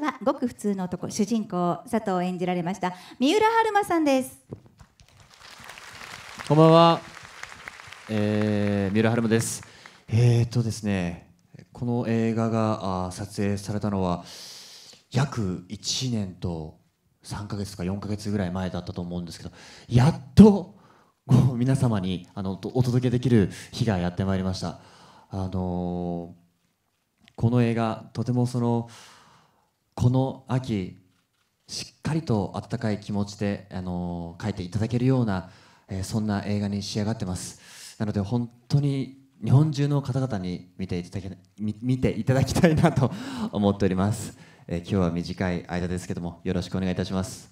ずはごく普通の男主人公佐藤を演じられました三浦春馬さんですこんばんは、えー、三浦春馬ですえー、っとですねこの映画があ撮影されたのは約1年と3か月か4か月ぐらい前だったと思うんですけどやっとご皆様にあのお届けできる日がやってまいりました。あのー、この映画とてもそのこの秋しっかりと温かい気持ちで、あの書いていただけるような、えー、そんな映画に仕上がってますなので本当に日本中の方々に見ていただきけ見ていただきたいなと 思っております、えー、今日は短い間ですけどもよろしくお願いいたします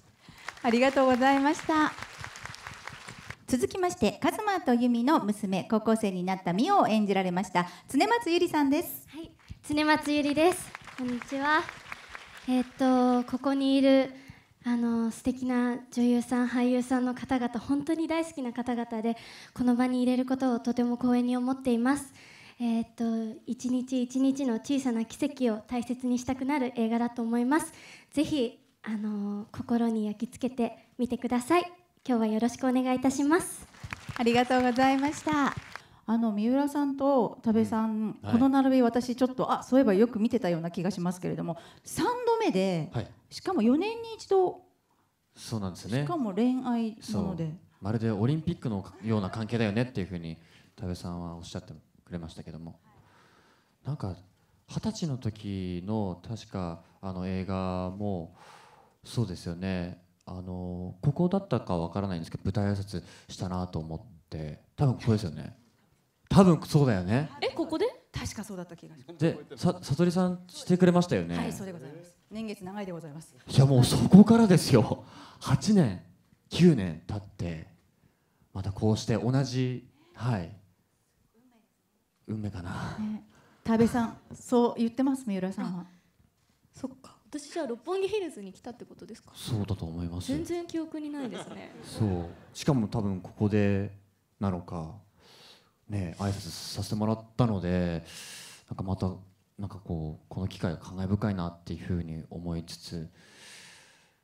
ありがとうございました続きましてカズマとユミの娘高校生になったミオを演じられました常松ゆりさんですはい常松ゆりですこんにちはえっとここにいるあの素敵な女優さん俳優さんの方々本当に大好きな方々でこの場に入れることをとても光栄に思っています。えっと一日一日の小さな奇跡を大切にしたくなる映画だと思います。ぜひあの心に焼き付けてみてください。今日はよろしくお願いいたします。ありがとうございました。あの三浦さんと多部さん、はい、この並び私ちょっとあそういえばよく見てたような気がしますけれども3度目で、はい、しかも4年に一度そうなんですねしかも恋愛なのでまるでオリンピックのような関係だよねっていうふうに多部さんはおっしゃってくれましたけどもなんか二十歳の時の確かあの映画もそうですよねあのここだったかわからないんですけど舞台挨拶したなと思って多分ここですよね。多分そうだよねえここで確かそうだった気がしますでささとりさんしてくれましたよねはいそうでございます年月長いでございますいやもうそこからですよ8年9年経ってまたこうして同じはい運命かな、ね、田部さんそう言ってます三浦さんはそっか私じゃあ六本木ヒルズに来たってことですかそうだと思います全然記憶にないですねそうしかも多分ここでなのかね挨拶させてもらったのでなんかまたなんかこうこの機会が感慨深いなっていうふうに思いつつ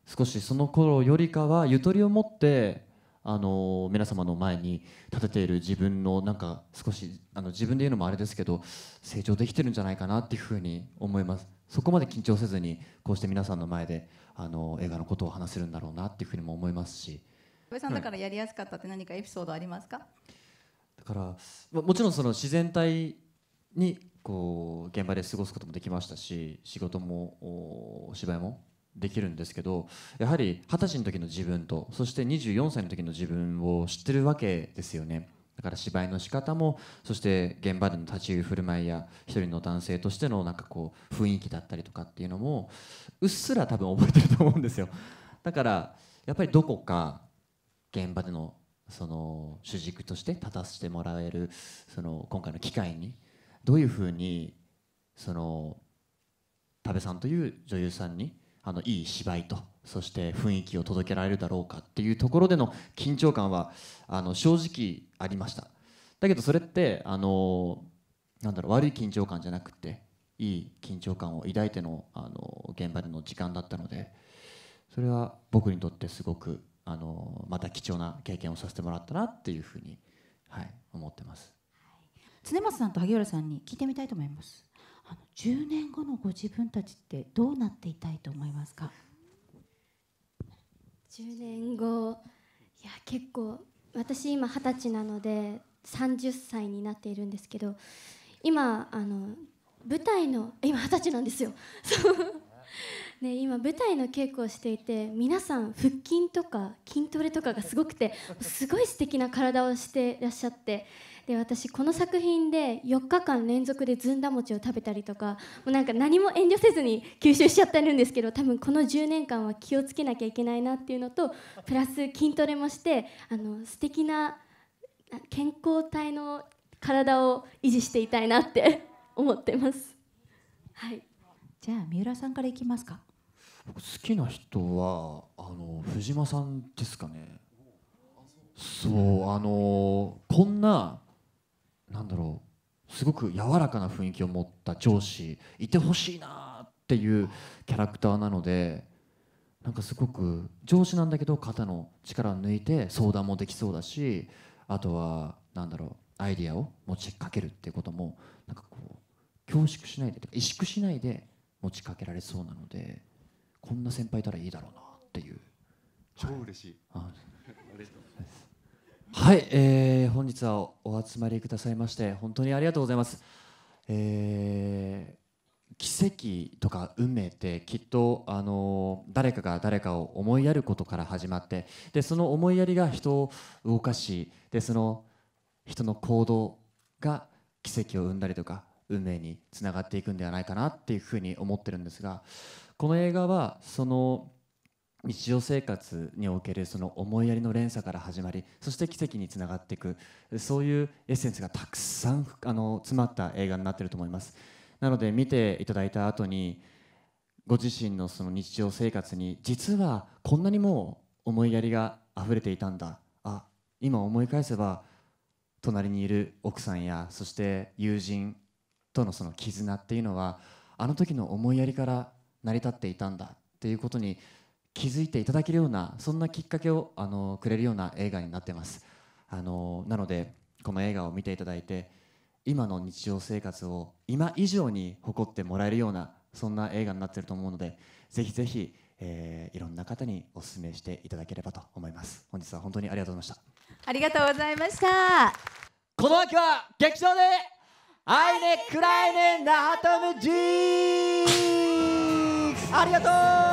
少しその頃よりかはゆとりを持ってあの皆様の前に立てている自分のなんか少しあの自分で言うのもあれですけど成長できてるんじゃないかなっていうふうに思いますそこまで緊張せずにこうして皆さんの前であの映画のことを話せるんだろうなっていうふうにも思いますし安さんだからやりやすかったって何かエピソードありますか、だからもちろんその自然体にこう現場で過ごすこともできましたし仕事もお芝居もできるんですけどやはり二十歳の時の自分とそして24歳の時の自分を知ってるわけですよねだから芝居の仕方もそして現場での立ち居振る舞いや一人の男性としてのなんかこう雰囲気だったりとかっていうのもうっすら多分覚えてると思うんですよだからやっぱりどこか現場でのその主軸として立たせてもらえるその今回の機会にどういうふうにその多部さんという女優さんにあのいい芝居とそして雰囲気を届けられるだろうかっていうところでの緊張感はあの正直ありましただけどそれってあのなんだろう悪い緊張感じゃなくていい緊張感を抱いてのあの現場での時間だったのでそれは僕にとってすごくあのまた貴重な経験をさせてもらったなっていうふうに、はい、思ってます、はい、常松さんと萩原さんに聞いてみたいと思いますあの10年後のご自分たちってどうなっていたいと思いますか10年後いや結構私今二十歳なので30歳になっているんですけど今あの舞台の今二十歳なんですよそうね、今舞台の稽古をしていて皆さん腹筋とか筋トレとかがすごくてすごい素敵な体をしていらっしゃってで私この作品で4日間連続でずんだ餅を食べたりとかもうなんか何も遠慮せずに吸収しちゃってるんですけど多分この10年間は気をつけなきゃいけないなっていうのとプラス筋トレもしてあの素敵な健康体の体を維持していたいなって思ってます。はい、じゃあ三浦さんからいきますか。僕好きな人はあの藤間さんですかねそうあのこんななんだろうすごく柔らかな雰囲気を持った上司いてほしいなっていうキャラクターなのでなんかすごく上司なんだけど肩の力を抜いて相談もできそうだしあとはなんだろうアイディアを持ちかけるっていうこともなんかこう恐縮しないでとか萎縮しないで持ちかけられそうなので。こんな先輩いたらいいだろうなっていう超嬉しい、はい、ますはい、えー、本日はお集まりくださいまして本当にありがとうございます、えー、奇跡とか運命ってきっと、あのー、誰かが誰かを思いやることから始まってでその思いやりが人を動かしでその人の行動が奇跡を生んだりとか運命につながっていくんではないかなっていうふうに思ってるんですがこの映画はその日常生活におけるその思いやりの連鎖から始まりそして奇跡につながっていくそういうエッセンスがたくさんあの詰まった映画になってると思いますなので見ていただいた後にご自身のその日常生活に実はこんなにも思いやりが溢れていたんだあ今思い返せば隣にいる奥さんやそして友人とのその絆っていうのはあの時の思いやりから成り立っていたんだっていうことに気づいていただけるようなそんなきっかけをあのくれるような映画になってますあのなのでこの映画を見ていただいて今の日常生活を今以上に誇ってもらえるようなそんな映画になってると思うのでぜひぜひ、えー、いろんな方にお勧めしていただければと思います本日は本当にありがとうございましたありがとうございましたこの秋は劇場でアイネ・クライネ・ナハトム・ジーありがとう